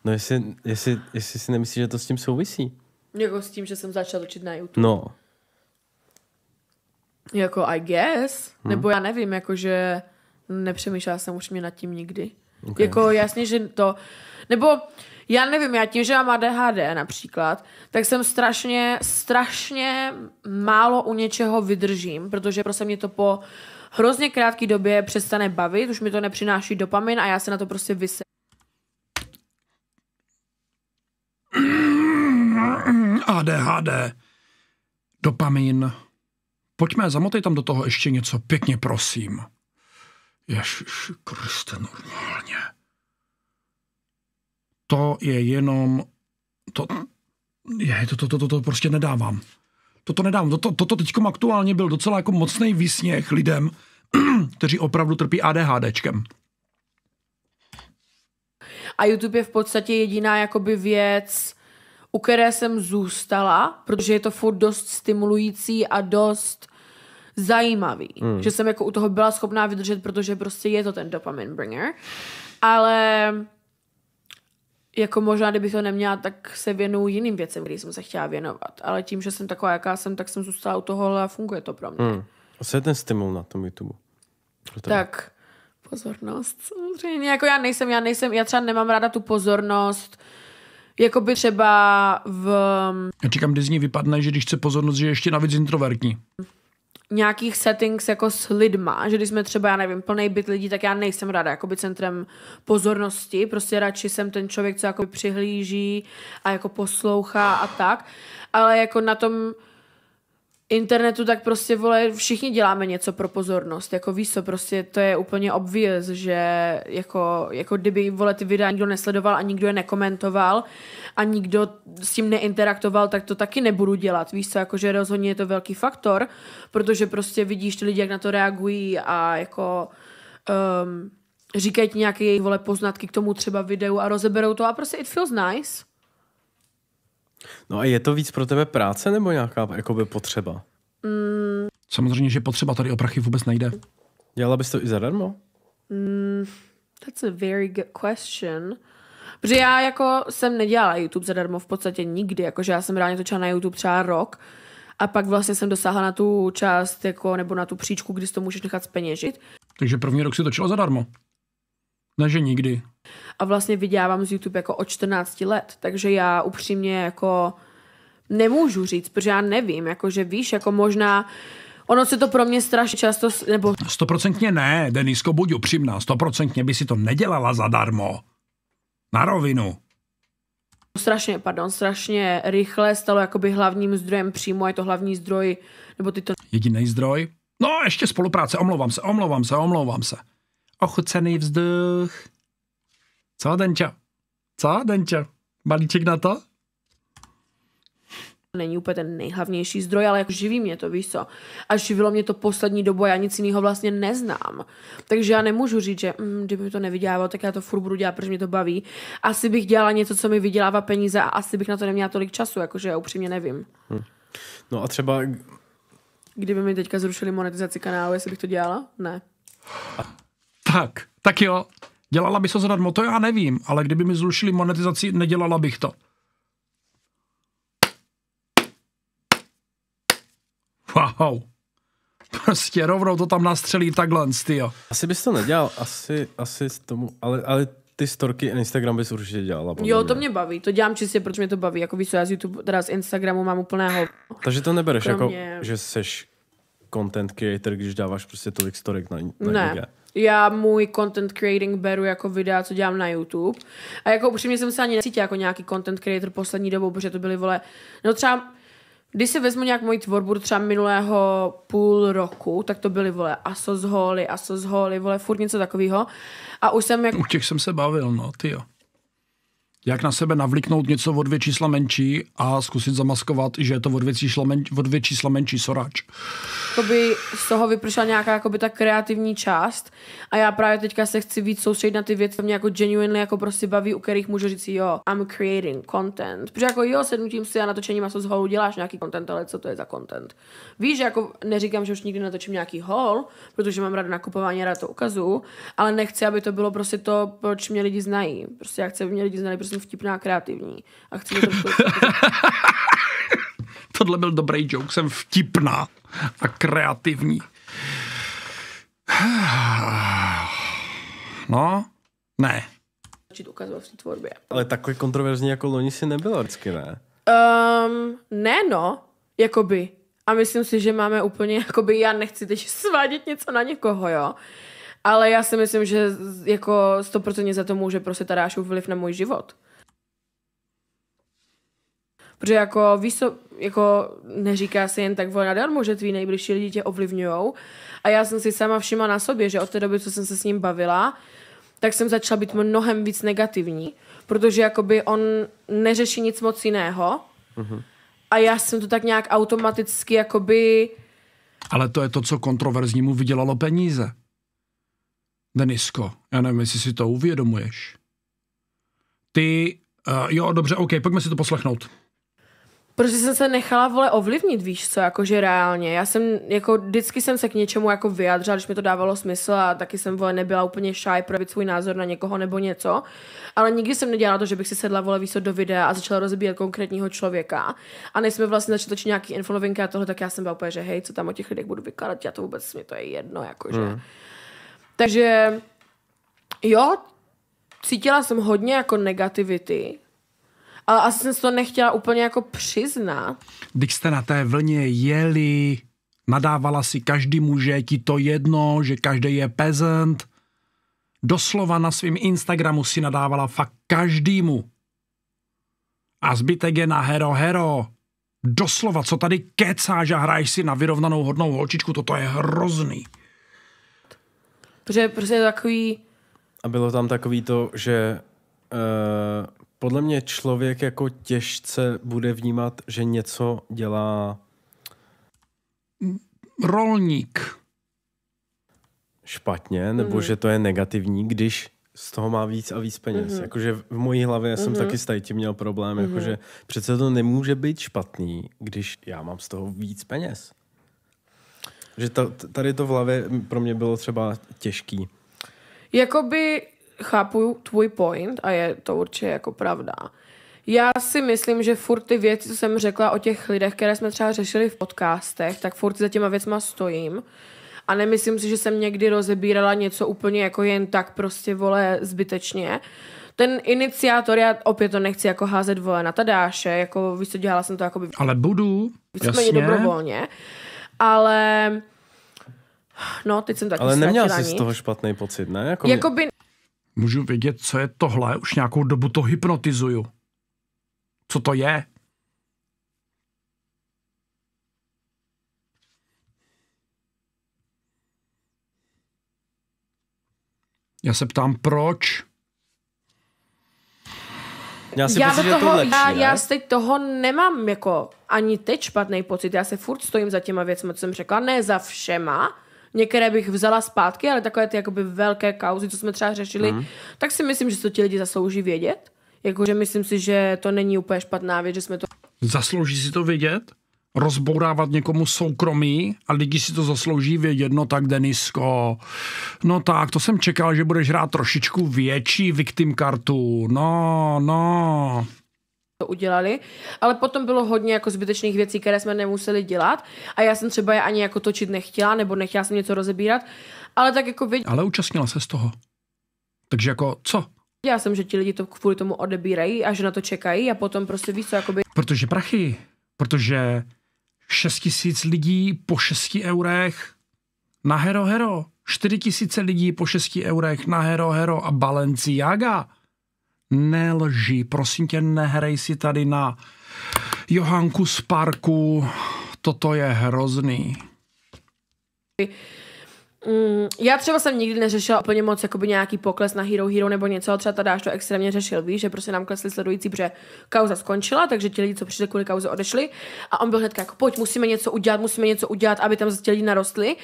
No jestli, jestli, jestli si nemyslíš, že to s tím souvisí. Jako s tím, že jsem začal točit na YouTube. No. Jako I guess. Hmm. Nebo já nevím, jakože nepřemýšlela jsem už mě nad tím nikdy. Okay. Jako jasně, že to... Nebo já nevím, já tím, že mám ADHD například, tak jsem strašně, strašně málo u něčeho vydržím, protože prostě mě to po hrozně krátký době přestane bavit, už mi to nepřináší dopamin a já se na to prostě vysel. ADHD. Dopamin. Pojďme, zamotej tam do toho ještě něco, pěkně prosím. Ježiš, Kriste, normálně. To je jenom... To, je, to, to, to, to, to prostě nedávám toto nedám. Toto, toto teď aktuálně byl docela jako mocný výsměch lidem, kteří opravdu trpí ADHDčkem. A YouTube je v podstatě jediná jakoby věc, u které jsem zůstala, protože je to furt dost stimulující a dost zajímavý. Mm. Že jsem jako u toho byla schopná vydržet, protože prostě je to ten dopamin bringer. Ale jako možná, kdybych to neměla, tak se věnuju jiným věcem, který jsem se chtěla věnovat. Ale tím, že jsem taková, jaká jsem, tak jsem zůstala u toho a funguje to pro mě. Hmm. A co je ten stimul na tom YouTube? Tak, pozornost. Samozřejmě, jako já nejsem, já nejsem, já třeba nemám ráda tu pozornost, jako by třeba v... Já čekám, kdy z ní vypadne, že když chce pozornost, že je ještě navíc introvertní nějakých settings jako s lidma, že když jsme třeba, já nevím, plný byt lidí, tak já nejsem ráda jakoby centrem pozornosti, prostě radši jsem ten člověk, co jako přihlíží a jako poslouchá a tak, ale jako na tom internetu, tak prostě, vole, všichni děláme něco pro pozornost, jako víš co, prostě to je úplně obvious, že jako, jako kdyby, vole, ty videa nikdo nesledoval a nikdo je nekomentoval a nikdo s tím neinteraktoval, tak to taky nebudu dělat, víš co, jakože rozhodně je to velký faktor, protože prostě vidíš ty lidi, jak na to reagují a jako... Um, říkají ti nějaké vole poznatky k tomu třeba videu a rozeberou to a prostě it feels nice. No a je to víc pro tebe práce nebo nějaká jakoby potřeba? Mm. Samozřejmě, že potřeba tady o prachy vůbec nejde. Dělala bys to i zadarmo? Mm, that's a very good question. Protože já jako jsem nedělala YouTube zadarmo v podstatě nikdy, jakože já jsem reálně točila na YouTube třeba rok a pak vlastně jsem dosáhla na tu část jako, nebo na tu příčku, kdy si to můžeš nechat speněžit. Takže první rok si točila zadarmo? Ne, že nikdy. A vlastně vydělávám z YouTube jako od 14 let, takže já upřímně jako nemůžu říct, protože já nevím, jako že víš, jako možná Ono se to pro mě strašně často, nebo... Stoprocentně ne, Denisko, buď upřímná, stoprocentně by si to nedělala zadarmo. Na rovinu. Strašně, pardon, strašně rychle stalo jakoby hlavním zdrojem přímo, je to hlavní zdroj, nebo ty to... Jediný zdroj? No, ještě spolupráce, omlouvám se, omlouvám se, omlouvám se ochucený vzduch. Co, Denčo? Co, Denčo? Balíček na to? Není úplně ten nejhlavnější zdroj, ale jako živí mě to, víš co. A živilo mě to poslední dobu a já nic jiného vlastně neznám. Takže já nemůžu říct, že mm, kdyby mi to nevydělávalo, tak já to furt budu dělat, protože mě to baví. Asi bych dělala něco, co mi vydělává peníze a asi bych na to neměla tolik času, jakože já upřímně nevím. Hm. No a třeba... Kdyby mi teďka zrušili monetizaci kanálu, jestli bych to dělala? Ne. A tak, tak jo. Dělala by se zadat to já nevím, ale kdyby mi zrušili monetizaci, nedělala bych to. Wow. Prostě rovnou to tam nastřelí takhle, jo. Asi bys to nedělal, asi, asi s tomu, ale, ale ty storky a Instagram bys určitě dělala. Jo, to mě baví, to dělám čistě, proč mě to baví. Jako víš, já z YouTube, teda z Instagramu mám úplného. Takže to nebereš jako, Kromě... jako, že seš content creator, když dáváš prostě tolik storek na, na ne. Někde já můj content creating beru jako videa, co dělám na YouTube. A jako upřímně jsem se ani necítila jako nějaký content creator poslední dobou, protože to byly vole, no třeba když si vezmu nějak moji tvorbu třeba minulého půl roku, tak to byly, vole, a z holy, aso holy, vole, furt něco takového. A už jsem jako. U těch jsem se bavil, no, ty jo jak na sebe navliknout něco o dvě čísla menší a zkusit zamaskovat, že je to o dvě čísla, men, o dvě čísla menší sorač. by z toho vypršla nějaká jakoby ta kreativní část a já právě teďka se chci víc soustředit na ty věci, mě jako genuinely jako prostě baví, u kterých můžu říct jo, I'm creating content. Protože jako jo, sednutím si a natočením maso z holu děláš nějaký content, ale co to je za content? Víš, jako neříkám, že už nikdy natočím nějaký hol, protože mám ráda nakupování, rád to ukazuju, ale nechci, aby to bylo prostě to, proč mě lidi znají. Prostě já chci, aby mě lidi znali prostě jsem vtipná kreativní. A chci to... Tohle byl dobrý joke, jsem vtipná a kreativní. No, ne. Začít ukazovat v tvorbě. Ale takový kontroverzní jako loni si nebyl vždycky, ne? Um, ne, no. Jakoby. A myslím si, že máme úplně, jakoby já nechci teď svádět něco na někoho, jo. Ale já si myslím, že jako stoprocentně za to může prostě ta vliv na můj život. Protože jako, víš co, jako neříká se jen tak vole nadarmo, že tví nejbližší lidi tě ovlivňujou. A já jsem si sama všimla na sobě, že od té doby, co jsem se s ním bavila, tak jsem začala být mnohem víc negativní, protože jakoby on neřeší nic moc jiného. Mm-hmm. A já jsem to tak nějak automaticky jakoby... Ale to je to, co kontroverznímu vydělalo peníze. Denisko, já nevím, jestli si to uvědomuješ. Ty, uh, jo, dobře, OK, pojďme si to poslechnout. Prostě jsem se nechala, vole, ovlivnit, víš co, jakože reálně. Já jsem, jako, vždycky jsem se k něčemu jako vyjadřila, když mi to dávalo smysl a taky jsem, vole, nebyla úplně šaj projevit svůj názor na někoho nebo něco. Ale nikdy jsem nedělala to, že bych si sedla, vole, výsod do videa a začala rozbíjet konkrétního člověka. A než jsme vlastně začali točit nějaký infolovinky a tohle, tak já jsem byla úplně, že hej, co tam o těch lidech budu vykládat, já to vůbec, mi to je jedno, jakože. Hmm. Takže, jo, cítila jsem hodně jako negativity, ale asi jsem to nechtěla úplně jako přiznat. Když jste na té vlně jeli, nadávala si každý muže, ti to jedno, že každý je peasant. Doslova na svém Instagramu si nadávala fakt každému. A zbytek je na hero hero. Doslova, co tady kecáš a hraješ si na vyrovnanou hodnou holčičku, toto je hrozný. Protože prostě takový... A bylo tam takový to, že eh, podle mě člověk jako těžce bude vnímat, že něco dělá... Rolník. Špatně, mhm. nebo mm. že to je negativní, když z toho má víc a víc peněz. Mm-hmm. Jakože v mojí hlavě mm-hmm. jsem mhm. taky s tím měl problém, mm-hmm. jakože přece to nemůže být špatný, když já mám z toho víc peněz. Že to, tady to v hlavě pro mě bylo třeba těžký. Jakoby chápu tvůj point a je to určitě jako pravda. Já si myslím, že furt ty věci, co jsem řekla o těch lidech, které jsme třeba řešili v podcastech, tak furt za těma věcma stojím. A nemyslím si, že jsem někdy rozebírala něco úplně jako jen tak prostě, vole, zbytečně. Ten iniciátor, já opět to nechci jako házet, vole, na Tadáše, jako víš co, dělala jsem to jako by... Ale budu, jasně. dobrovolně. Ale... No, teď jsem taky Ale neměla jsi z toho špatný pocit, ne? Jako, Jakoby, můžu vědět, co je tohle, už nějakou dobu to hypnotizuju. Co to je? Já se ptám, proč? Já, si já, pocit, toho, to lepší, já, já z teď toho nemám jako ani teď špatný pocit. Já se furt stojím za těma věcmi, co jsem řekla. Ne za všema, Některé bych vzala zpátky, ale takové ty jakoby velké kauzy, co jsme třeba řešili, mm. tak si myslím, že to ti lidi zaslouží vědět. Jakože myslím si, že to není úplně špatná věc, že jsme to... Zaslouží si to vědět? rozbourávat někomu soukromí a lidi si to zaslouží vědět, no tak Denisko, no tak, to jsem čekal, že budeš hrát trošičku větší victim kartu, no, no to udělali, ale potom bylo hodně jako zbytečných věcí, které jsme nemuseli dělat a já jsem třeba je ani jako točit nechtěla nebo nechtěla jsem něco rozebírat, ale tak jako věděla. Ale účastnila se z toho. Takže jako co? Já jsem, že ti lidi to kvůli tomu odebírají a že na to čekají a potom prostě víš co, jakoby... Protože prachy, protože 6 tisíc lidí po 6 eurech na Hero Hero, 4 tisíce lidí po 6 eurech na Hero Hero a Balenciaga nelží, prosím tě, nehrej si tady na Johanku z parku, toto je hrozný. Mm, já třeba jsem nikdy neřešila úplně moc jakoby nějaký pokles na Hero Hero nebo něco, třeba tady to extrémně řešil, víš, že prostě nám klesli sledující, protože kauza skončila, takže ti lidi, co přišli kvůli kauze, odešli a on byl hned jako, pojď, musíme něco udělat, musíme něco udělat, aby tam zase ti lidi narostli.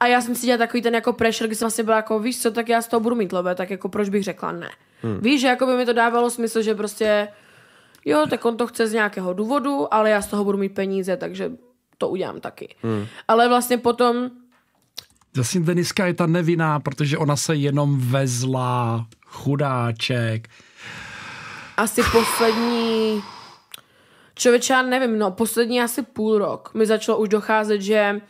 A já jsem si dělala takový ten jako pressure, když jsem vlastně byla jako, víš co, tak já z toho budu mít love, tak jako proč bych řekla ne. Hmm. Víš, že jako by mi to dávalo smysl, že prostě jo, tak on to chce z nějakého důvodu, ale já z toho budu mít peníze, takže to udělám taky. Hmm. Ale vlastně potom... Vlastně Deniska je ta nevinná, protože ona se jenom vezla, chudáček. Asi poslední... Člověče, já nevím, no, poslední asi půl rok mi začalo už docházet, že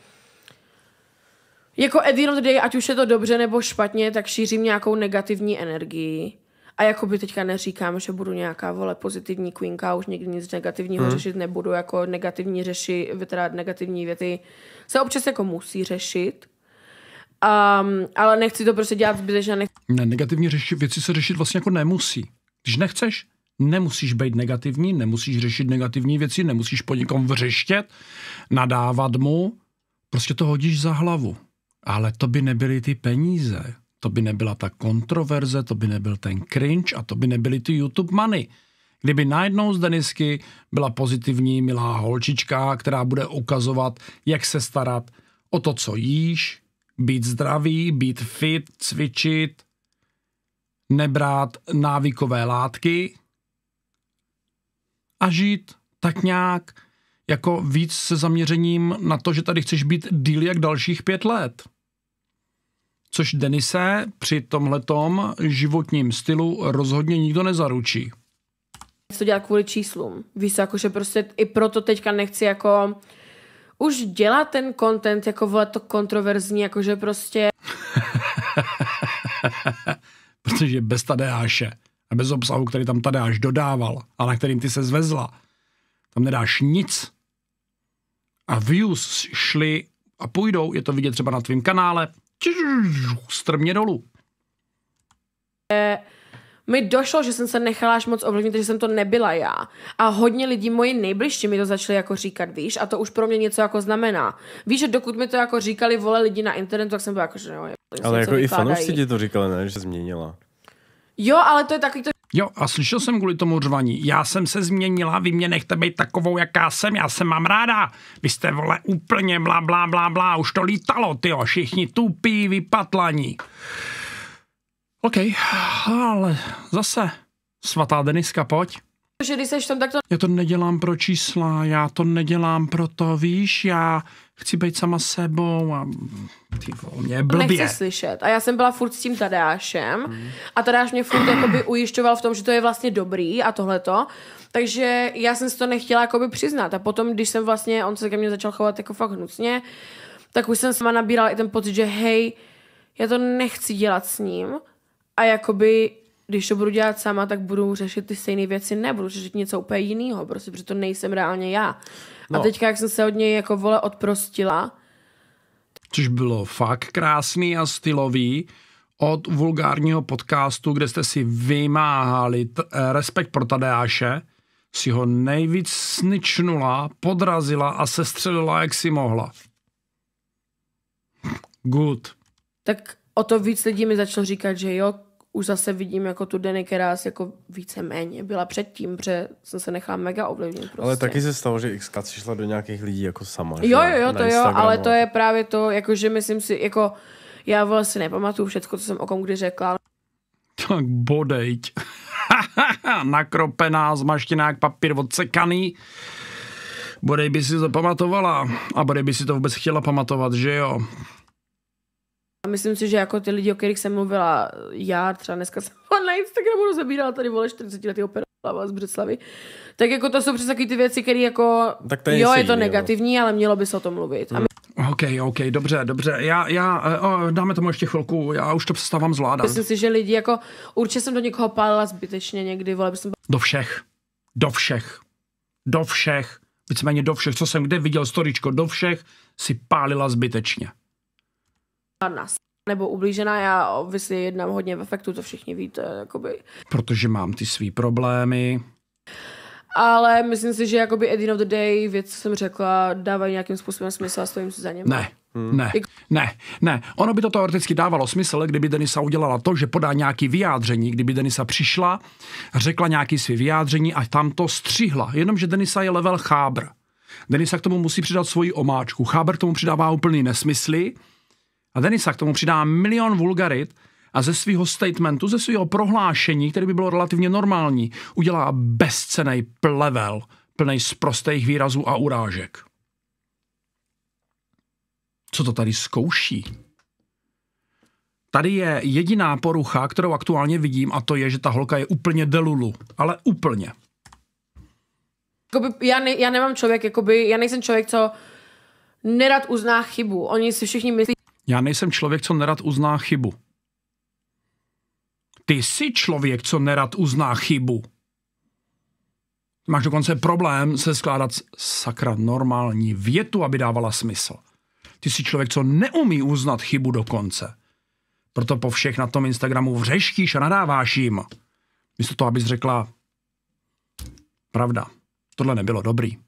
jako Edino day, ať už je to dobře nebo špatně, tak šířím nějakou negativní energii. A jako by teďka neříkám, že budu nějaká vole pozitivní queenka, už nikdy nic negativního hmm. řešit nebudu, jako negativní řeši, teda negativní věty se občas jako musí řešit, um, ale nechci to prostě dělat zbytečně. Nechci... Ne, negativní řeši, věci se řešit vlastně jako nemusí. Když nechceš, nemusíš být negativní, nemusíš řešit negativní věci, nemusíš po někom vřeštět, nadávat mu, prostě to hodíš za hlavu. Ale to by nebyly ty peníze to by nebyla ta kontroverze, to by nebyl ten cringe a to by nebyly ty YouTube money. Kdyby najednou z Denisky byla pozitivní milá holčička, která bude ukazovat, jak se starat o to, co jíš, být zdravý, být fit, cvičit, nebrát návykové látky a žít tak nějak jako víc se zaměřením na to, že tady chceš být díl jak dalších pět let což Denise při tomhletom životním stylu rozhodně nikdo nezaručí. Co dělat kvůli číslům. Víš, jakože prostě i proto teďka nechci jako už dělat ten content jako vole to kontroverzní, jakože prostě... Protože bez Tadeáše a bez obsahu, který tam Tadeáš dodával a na kterým ty se zvezla, tam nedáš nic. A views šly a půjdou, je to vidět třeba na tvém kanále, strmě dolů. E, mi došlo, že jsem se nechala až moc ovlivnit, že jsem to nebyla já. A hodně lidí, moji nejbližší, mi to začali jako říkat, víš, a to už pro mě něco jako znamená. Víš, že dokud mi to jako říkali vole lidi na internetu, tak jsem byla jako, že jo. Ale jako i fanoušci ti to říkali, ne, že změnila. Jo, ale to je takový to, Jo, a slyšel jsem kvůli tomu řvaní. Já jsem se změnila, vy mě nechte být takovou, jaká jsem, já jsem mám ráda. Vy jste, vole, úplně blá, blá, blá, blá, už to lítalo, ty všichni tupí, vypatlaní. OK, ale zase, svatá Deniska, pojď. Že když seš tam takto... Já to nedělám pro čísla, já to nedělám pro to, víš, já chci být sama sebou a ty mě blbě. Nechci slyšet. A já jsem byla furt s tím Tadeášem mm. a Tadeáš mě furt jakoby ujišťoval v tom, že to je vlastně dobrý a tohleto. Takže já jsem si to nechtěla jakoby přiznat. A potom, když jsem vlastně, on se ke mně začal chovat jako fakt hnusně, tak už jsem sama nabírala i ten pocit, že hej, já to nechci dělat s ním a jakoby když to budu dělat sama, tak budu řešit ty stejné věci, nebudu řešit něco úplně jiného, prostě, protože to nejsem reálně já. No. A teďka, jak jsem se od něj jako vole odprostila. Což bylo fakt krásný a stylový od vulgárního podcastu, kde jste si vymáhali t- eh, respekt pro Tadeáše, si ho nejvíc sničnula, podrazila a sestřelila, jak si mohla. Good. Tak o to víc lidí mi začalo říkat, že jo, už zase vidím jako tu Denny, která jako víceméně byla předtím, že jsem se nechala mega ovlivnit. Prostě. Ale taky se stalo, že XK šla do nějakých lidí jako sama. Jo, jo, jo, to jo, ale to je právě to, jako že myslím si, jako já vlastně nepamatuju všechno, co jsem o kom kdy řekla. Tak bodejť. Nakropená, zmaštěná jak papír odsekaný. Bodej by si pamatovala a bodej by si to vůbec chtěla pamatovat, že jo? A myslím si, že jako ty lidi, o kterých jsem mluvila, já třeba dneska jsem na Instagramu rozebírala tady vole 40 letý opera z Břeclavy, tak jako to jsou přes taky ty věci, které jako, tak to je jo, je to negativní, jo. ale mělo by se o tom mluvit. Hmm. A my... Mm. OK, OK, dobře, dobře. Já, já eh, o, dáme tomu ještě chvilku, já už to přestávám zvládat. Myslím si, že lidi jako, určitě jsem do někoho pálila zbytečně někdy, vole, jsem... Do všech, do všech, do všech, víceméně do všech, co jsem kde viděl, storičko, do všech si pálila zbytečně nás nebo ublížená, já obvykle jednám hodně v efektu, to všichni víte, eh, jakoby. Protože mám ty svý problémy. Ale myslím si, že jakoby at the end of the day věc, co jsem řekla, dávají nějakým způsobem smysl a stojím si za něm. Ne, Hmm. Ne, ne, ne. Ono by to teoreticky dávalo smysl, kdyby Denisa udělala to, že podá nějaký vyjádření, kdyby Denisa přišla, řekla nějaký své vyjádření a tam to střihla. Jenomže Denisa je level chábr. Denisa k tomu musí přidat svoji omáčku. Chábr tomu přidává úplný nesmysly a Denisa k tomu přidá milion vulgarit a ze svého statementu, ze svého prohlášení, které by bylo relativně normální, udělá bezcenej plevel, plný prostých výrazů a urážek. Co to tady zkouší? Tady je jediná porucha, kterou aktuálně vidím, a to je, že ta holka je úplně delulu. Ale úplně. Jakoby, já, ne, já nemám člověk, jakoby, já nejsem člověk, co nerad uzná chybu. Oni si všichni myslí, já nejsem člověk, co nerad uzná chybu. Ty jsi člověk, co nerad uzná chybu. Máš dokonce problém se skládat sakra normální větu, aby dávala smysl. Ty jsi člověk, co neumí uznat chybu dokonce. Proto po všech na tom Instagramu vřeštíš a nadáváš jim. Místo toho, abys řekla, pravda, tohle nebylo dobrý.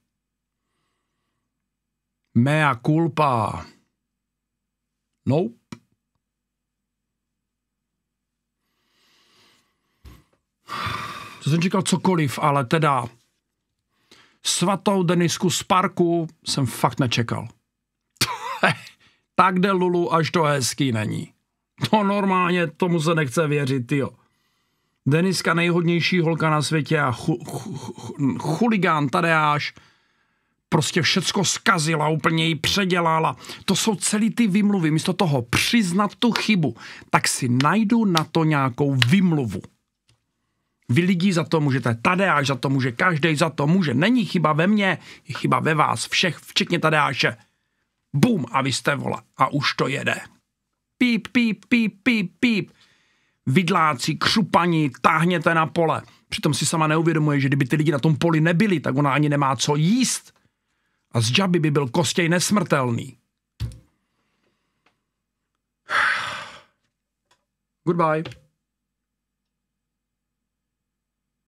Mea culpa. Nope. To jsem říkal cokoliv, ale teda svatou denisku z parku jsem fakt nečekal. tak jde Lulu, až to hezký není. To normálně, tomu se nechce věřit, jo. Deniska nejhodnější holka na světě a chu, chu, chu, chuligán Tadeáš, prostě všecko zkazila, úplně ji předělala. To jsou celý ty vymluvy. Místo toho přiznat tu chybu, tak si najdu na to nějakou vymluvu. Vy lidi za to můžete, Tadeáš za to může, každý za to může. Není chyba ve mně, je chyba ve vás všech, včetně Tadeáše. Bum, a vy jste vola. A už to jede. Píp, píp, píp, píp, píp. Vidláci, křupaní, táhněte na pole. Přitom si sama neuvědomuje, že kdyby ty lidi na tom poli nebyli, tak ona ani nemá co jíst. A z Džaby by byl Kostěj nesmrtelný. Goodbye.